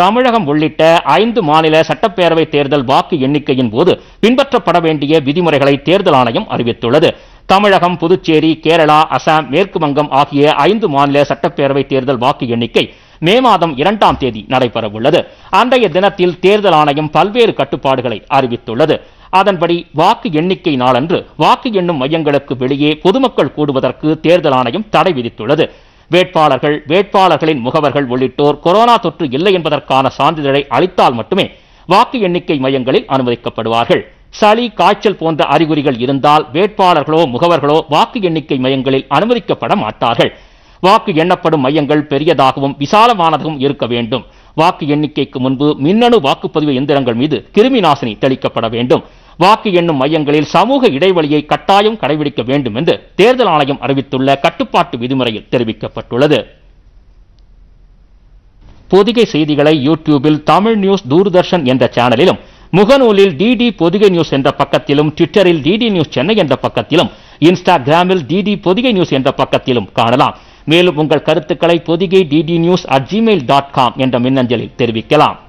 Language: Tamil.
தமிழகம் உள்ளிட்ட ஐந்து மாநில சட்டப்பேரவை தேர்தல் வாக்கு எண்ணிக்கையின் போது பின்பற்றப்பட வேண்டிய விதிமுறைகளை தேர்தல் ஆணையம் அறிவித்துள்ளது தமிழகம் புதுச்சேரி கேரளா அசாம் மேற்கு வங்கம் ஆகிய ஐந்து மாநில சட்டப்பேரவை தேர்தல் வாக்கு எண்ணிக்கை மே மாதம் இரண்டாம் தேதி நடைபெறவுள்ளது அன்றைய தினத்தில் தேர்தல் ஆணையம் பல்வேறு கட்டுப்பாடுகளை அறிவித்துள்ளது அதன்படி வாக்கு எண்ணிக்கை நாளன்று வாக்கு எண்ணும் மையங்களுக்கு வெளியே பொதுமக்கள் கூடுவதற்கு தேர்தல் ஆணையம் தடை விதித்துள்ளது வேட்பாளர்கள் வேட்பாளர்களின் முகவர்கள் உள்ளிட்டோர் கொரோனா தொற்று இல்லை என்பதற்கான சான்றிதழை அளித்தால் மட்டுமே வாக்கு எண்ணிக்கை மையங்களில் அனுமதிக்கப்படுவார்கள் சளி காய்ச்சல் போன்ற அறிகுறிகள் இருந்தால் வேட்பாளர்களோ முகவர்களோ வாக்கு எண்ணிக்கை மையங்களில் அனுமதிக்கப்பட மாட்டார்கள் வாக்கு எண்ணப்படும் மையங்கள் பெரியதாகவும் விசாலமானதாகவும் இருக்க வேண்டும் வாக்கு எண்ணிக்கைக்கு முன்பு மின்னணு வாக்குப்பதிவு எந்திரங்கள் மீது கிருமி நாசினி தெளிக்கப்பட வேண்டும் வாக்கு எண்ணும் மையங்களில் சமூக இடைவெளியை கட்டாயம் கடைபிடிக்க வேண்டும் என்று தேர்தல் ஆணையம் அறிவித்துள்ள கட்டுப்பாட்டு விதிமுறையில் தெரிவிக்கப்பட்டுள்ளது பொதிகை செய்திகளை யூடியூபில் தமிழ் நியூஸ் தூர்தர்ஷன் என்ற சேனலிலும் முகநூலில் டிடி பொதிகை நியூஸ் என்ற பக்கத்திலும் ட்விட்டரில் டிடி நியூஸ் சென்னை என்ற பக்கத்திலும் இன்ஸ்டாகிராமில் டிடி பொதிகை நியூஸ் என்ற பக்கத்திலும் காணலாம் மேலும் உங்கள் கருத்துக்களை Podhigai DD news at Gmail dot com என்ற மின்னஞ்சலில் தெரிவிக்கலாம்